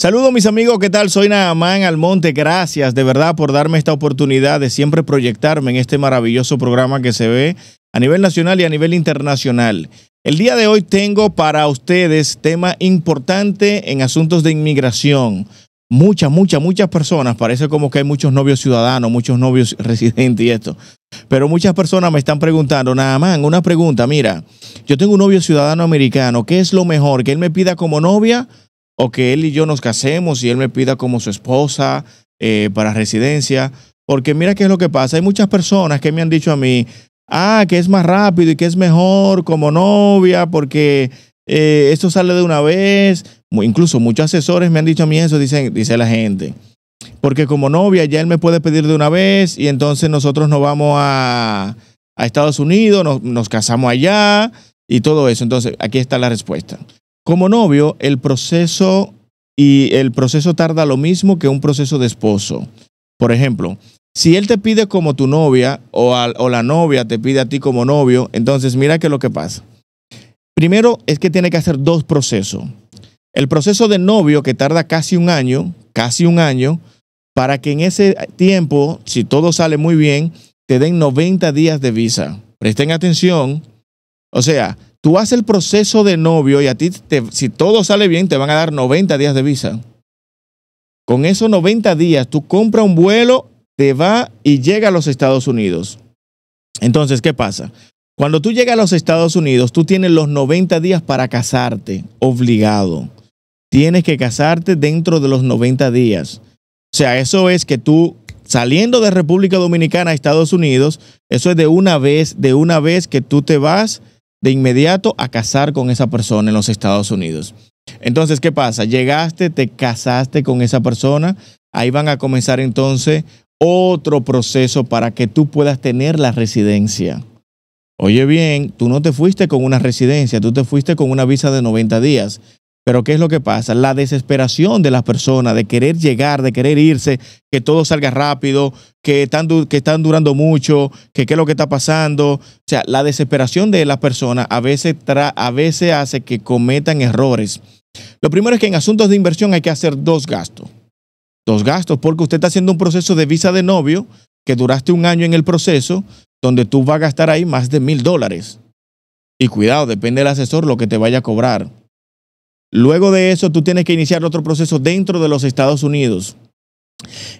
Saludos mis amigos, ¿qué tal? Soy Naamán Almonte, gracias de verdad por darme esta oportunidad de siempre proyectarme en este maravilloso programa que se ve a nivel nacional y a nivel internacional. El día de hoy tengo para ustedes tema importante en asuntos de inmigración. Muchas, muchas, muchas personas, parece como que hay muchos novios ciudadanos, muchos novios residentes y esto, pero muchas personas me están preguntando, Naamán, una pregunta, mira, yo tengo un novio ciudadano americano, ¿qué es lo mejor? ¿Que él me pida como novia? o que él y yo nos casemos y él me pida como su esposa eh, para residencia. Porque mira qué es lo que pasa. Hay muchas personas que me han dicho a mí, ah, que es más rápido y que es mejor como novia, porque eh, esto sale de una vez. Incluso muchos asesores me han dicho a mí eso, dice la gente. Porque como novia ya él me puede pedir de una vez y entonces nosotros nos vamos a, Estados Unidos, nos casamos allá y todo eso. Entonces, aquí está la respuesta. Como novio, el proceso y el proceso tarda lo mismo que un proceso de esposo. Por ejemplo, si él te pide como tu novia o, la novia te pide a ti como novio, entonces mira qué es lo que pasa. Primero es que tiene que hacer dos procesos. El proceso de novio que tarda casi un año, casi un año, para que en ese tiempo, si todo sale muy bien, te den 90 días de visa. Presten atención. O sea, tú haces el proceso de novio y a ti, si todo sale bien, te van a dar 90 días de visa. Con esos 90 días, tú compras un vuelo, te va y llega a los Estados Unidos. Entonces, ¿qué pasa? Cuando tú llegas a los Estados Unidos, tú tienes los 90 días para casarte, obligado. Tienes que casarte dentro de los 90 días. O sea, eso es que tú saliendo de República Dominicana a Estados Unidos, eso es de una vez, de una vez que tú te vas de inmediato a casar con esa persona en los Estados Unidos. Entonces, ¿qué pasa? Llegaste, te casaste con esa persona, ahí van a comenzar entonces otro proceso para que tú puedas tener la residencia. Oye bien, tú no te fuiste con una residencia, tú te fuiste con una visa de 90 días. Pero ¿qué es lo que pasa? La desesperación de las personas de querer llegar, de querer irse, que todo salga rápido, que están, que están durando mucho, que qué es lo que está pasando. O sea, la desesperación de las personas a veces, tra a veces hace que cometan errores. Lo primero es que en asuntos de inversión hay que hacer dos gastos. Dos gastos porque usted está haciendo un proceso de visa de novio que duraste un año en el proceso, donde tú vas a gastar ahí más de mil dólares. Y cuidado, depende del asesor lo que te vaya a cobrar. Luego de eso, tú tienes que iniciar otro proceso dentro de los Estados Unidos.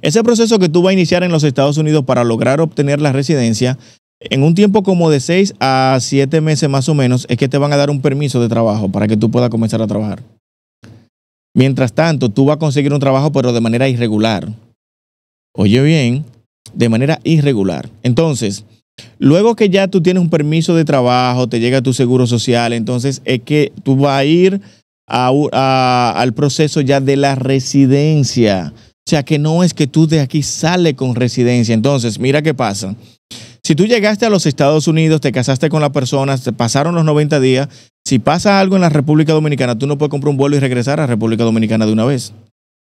Ese proceso que tú vas a iniciar en los Estados Unidos para lograr obtener la residencia, en un tiempo como de 6 a 7 meses más o menos, es que te van a dar un permiso de trabajo para que tú puedas comenzar a trabajar. Mientras tanto, tú vas a conseguir un trabajo, pero de manera irregular. Oye bien, de manera irregular. Entonces, luego que ya tú tienes un permiso de trabajo, te llega tu seguro social, entonces es que tú vas a ir al proceso ya de la residencia. O sea que no es que tú de aquí sales con residencia. Entonces, mira qué pasa. Si tú llegaste a los Estados Unidos, te casaste con la persona, te pasaron los 90 días, si pasa algo en la República Dominicana, tú no puedes comprar un vuelo y regresar a República Dominicana de una vez.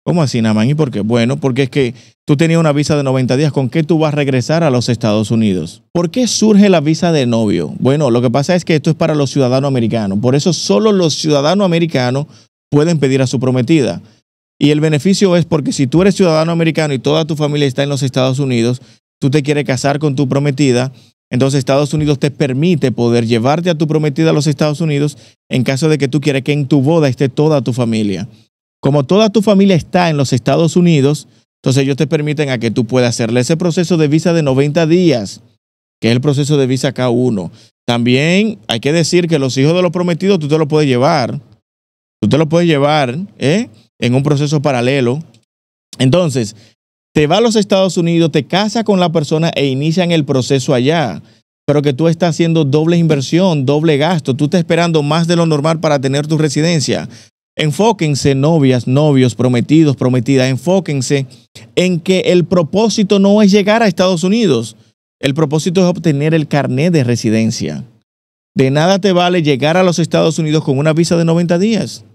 ¿Cómo así, Namán? ¿Y por qué? Bueno, porque es que tú tenías una visa de 90 días, ¿con qué tú vas a regresar a los Estados Unidos? ¿Por qué surge la visa de novio? Bueno, lo que pasa es que esto es para los ciudadanos americanos. Por eso solo los ciudadanos americanos pueden pedir a su prometida. Y el beneficio es porque si tú eres ciudadano americano y toda tu familia está en los Estados Unidos, tú te quieres casar con tu prometida, entonces Estados Unidos te permite poder llevarte a tu prometida a los Estados Unidos en caso de que tú quieras que en tu boda esté toda tu familia. Como toda tu familia está en los Estados Unidos, entonces ellos te permiten a que tú puedas hacerle ese proceso de visa de 90 días, que es el proceso de visa K1. También hay que decir que los hijos de los prometidos tú te lo puedes llevar. Tú te lo puedes llevar ¿eh? en un proceso paralelo. Entonces, te va a los Estados Unidos, te casas con la persona e inician el proceso allá. Pero que tú estás haciendo doble inversión, doble gasto. Tú estás esperando más de lo normal para tener tu residencia. Enfóquense, novias, novios, prometidos, prometidas, enfóquense en que el propósito no es llegar a Estados Unidos. El propósito es obtener el carnet de residencia. De nada te vale llegar a los Estados Unidos con una visa de 90 días.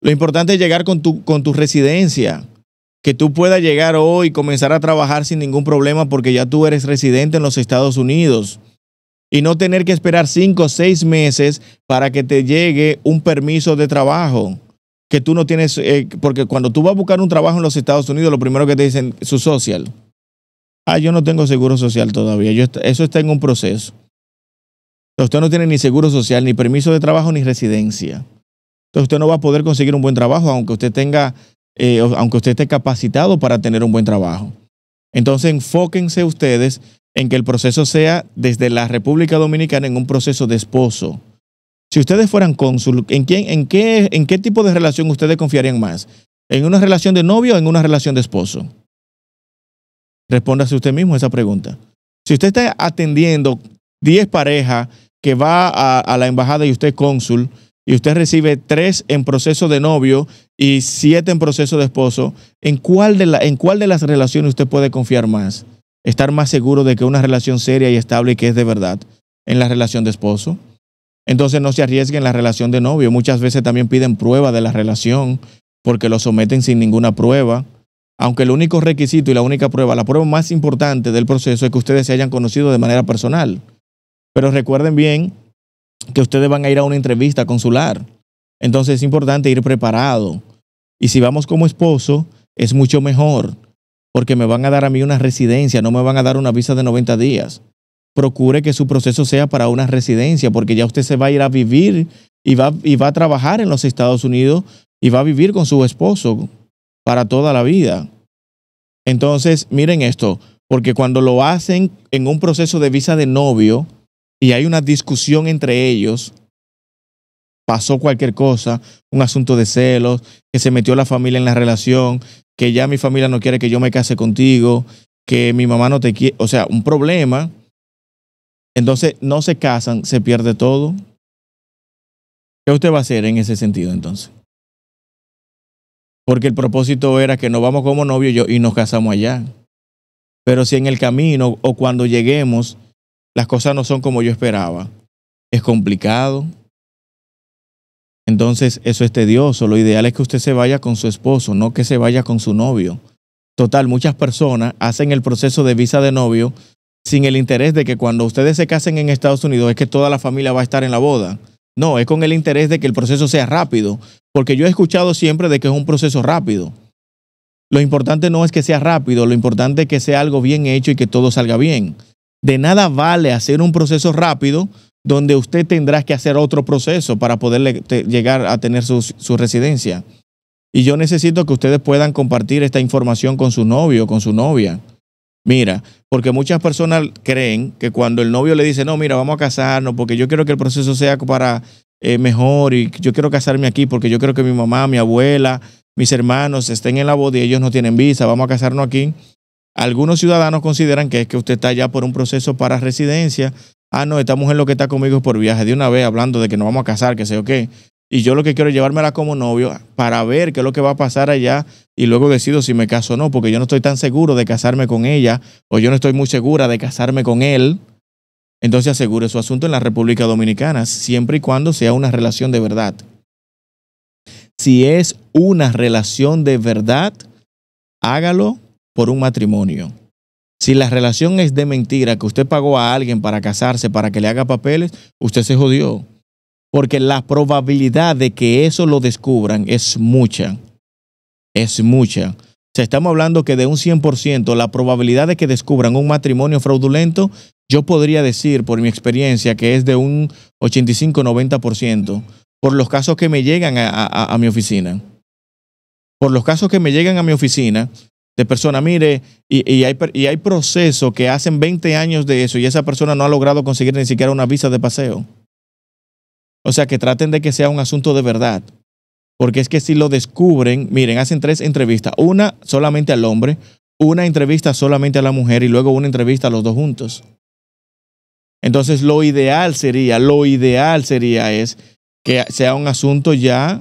Lo importante es llegar con tu, con tu residencia, que tú puedas llegar hoy y comenzar a trabajar sin ningún problema porque ya tú eres residente en los Estados Unidos y no tener que esperar cinco o seis meses para que te llegue un permiso de trabajo que tú no tienes, eh, porque cuando tú vas a buscar un trabajo en los Estados Unidos, lo primero que te dicen es su social. Ah, yo no tengo seguro social todavía, eso está en un proceso. Entonces, usted no tiene ni seguro social, ni permiso de trabajo, ni residencia. Entonces usted no va a poder conseguir un buen trabajo, aunque usted tenga, eh, aunque usted esté capacitado para tener un buen trabajo. Entonces enfóquense ustedes en que el proceso sea desde la República Dominicana en un proceso de esposo. Si ustedes fueran cónsul, ¿en, quién, en, qué, ¿en qué tipo de relación ustedes confiarían más? ¿En una relación de novio o en una relación de esposo? Respóndase usted mismo esa pregunta. Si usted está atendiendo 10 parejas que va a, la embajada y usted cónsul, y usted recibe 3 en proceso de novio y 7 en proceso de esposo, ¿en cuál de, la, ¿en cuál de las relaciones usted puede confiar más? estar más seguro de que una relación seria y estable que es de verdad en la relación de esposo. Entonces no se arriesguen en la relación de novio. Muchas veces también piden prueba de la relación porque lo someten sin ninguna prueba. Aunque el único requisito y la única prueba, la prueba más importante del proceso es que ustedes se hayan conocido de manera personal. Pero recuerden bien que ustedes van a ir a una entrevista consular. Entonces es importante ir preparado. Y si vamos como esposo, es mucho mejor porque me van a dar a mí una residencia, no me van a dar una visa de 90 días. Procure que su proceso sea para una residencia, porque ya usted se va a ir a vivir y va, y va a trabajar en los Estados Unidos y va a vivir con su esposo para toda la vida. Entonces, miren esto, porque cuando lo hacen en un proceso de visa de novio y hay una discusión entre ellos, pasó cualquier cosa, un asunto de celos, que se metió la familia en la relación, que ya mi familia no quiere que yo me case contigo, que mi mamá no te quiere, o sea, un problema. Entonces no se casan, se pierde todo. ¿Qué usted va a hacer en ese sentido entonces? Porque el propósito era que nos vamos como novio y, yo, y nos casamos allá. Pero si en el camino o cuando lleguemos las cosas no son como yo esperaba, es complicado, entonces eso es tedioso. Lo ideal es que usted se vaya con su esposo, no que se vaya con su novio. Total, muchas personas hacen el proceso de visa de novio sin el interés de que cuando ustedes se casen en Estados Unidos es que toda la familia va a estar en la boda. No, es con el interés de que el proceso sea rápido, porque yo he escuchado siempre de que es un proceso rápido. Lo importante no es que sea rápido, lo importante es que sea algo bien hecho y que todo salga bien. De nada vale hacer un proceso rápido donde usted tendrá que hacer otro proceso para poder llegar a tener su, residencia. Y yo necesito que ustedes puedan compartir esta información con su novio o con su novia. Mira, porque muchas personas creen que cuando el novio le dice, no, mira, vamos a casarnos porque yo quiero que el proceso sea para eh, mejor y yo quiero casarme aquí porque yo quiero que mi mamá, mi abuela, mis hermanos estén en la boda y ellos no tienen visa, vamos a casarnos aquí. Algunos ciudadanos consideran que es que usted está ya por un proceso para residencia ah, no, esta mujer lo que está conmigo es por viaje, de una vez hablando de que nos vamos a casar, que sé o qué. Y yo lo que quiero es llevármela como novio para ver qué es lo que va a pasar allá y luego decido si me caso o no, porque yo no estoy tan seguro de casarme con ella o yo no estoy muy segura de casarme con él. Entonces asegure su asunto en la República Dominicana, siempre y cuando sea una relación de verdad. Si es una relación de verdad, hágalo por un matrimonio. Si la relación es de mentira, que usted pagó a alguien para casarse, para que le haga papeles, usted se jodió. Porque la probabilidad de que eso lo descubran es mucha. Es mucha. O sea, estamos hablando que de un 100%, la probabilidad de que descubran un matrimonio fraudulento, yo podría decir por mi experiencia que es de un 85-90% por los casos que me llegan a, a mi oficina. Por los casos que me llegan a mi oficina, de persona, mire, y, y, hay, y procesos que hacen 20 años de eso y esa persona no ha logrado conseguir ni siquiera una visa de paseo. O sea, que traten de que sea un asunto de verdad. Porque es que si lo descubren, miren, hacen tres entrevistas. Una solamente al hombre, una entrevista solamente a la mujer y luego una entrevista a los dos juntos. Entonces, lo ideal sería, lo ideal sería es que sea un asunto ya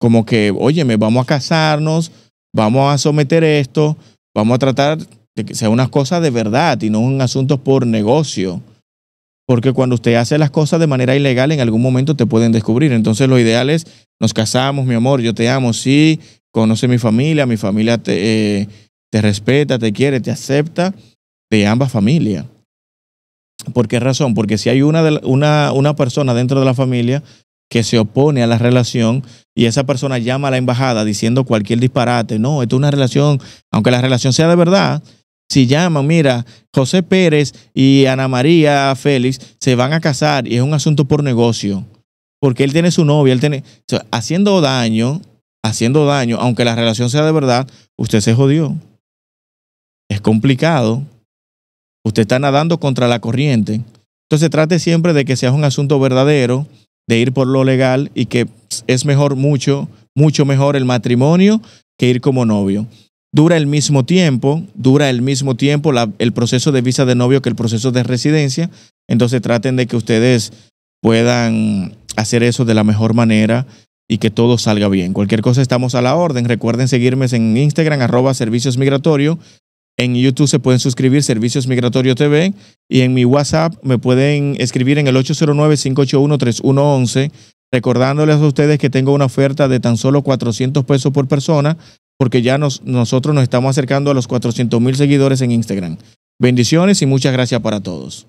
como que, me vamos a casarnos, vamos a someter esto, vamos a tratar de que sea unas cosas de verdad y no un asunto por negocio. Porque cuando usted hace las cosas de manera ilegal, en algún momento te pueden descubrir. Entonces lo ideal es, nos casamos, mi amor, yo te amo, sí, conoce mi familia, mi familia te, eh, te respeta, te quiere, te acepta, de ambas familias. ¿Por qué razón? Porque si hay una, una persona dentro de la familia que se opone a la relación y esa persona llama a la embajada diciendo cualquier disparate. No, esto es una relación, aunque la relación sea de verdad, si llaman, mira, José Pérez y Ana María Félix se van a casar y es un asunto por negocio, porque él tiene su novia, él tiene, haciendo daño, haciendo daño, aunque la relación sea de verdad, usted se jodió. Es complicado. Usted está nadando contra la corriente. Entonces trate siempre de que sea un asunto verdadero, de ir por lo legal y que es mejor mucho, mucho mejor el matrimonio que ir como novio. Dura el mismo tiempo, dura el mismo tiempo el proceso de visa de novio que el proceso de residencia. Entonces traten de que ustedes puedan hacer eso de la mejor manera y que todo salga bien. Cualquier cosa estamos a la orden. Recuerden seguirme en Instagram, arroba servicios migratorios en YouTube se pueden suscribir Servicios Migratorio TV y en mi WhatsApp me pueden escribir en el 809-581-3111 recordándoles a ustedes que tengo una oferta de tan solo 400 pesos por persona, porque ya nos, nosotros nos estamos acercando a los 400 mil seguidores en Instagram. Bendiciones y muchas gracias para todos.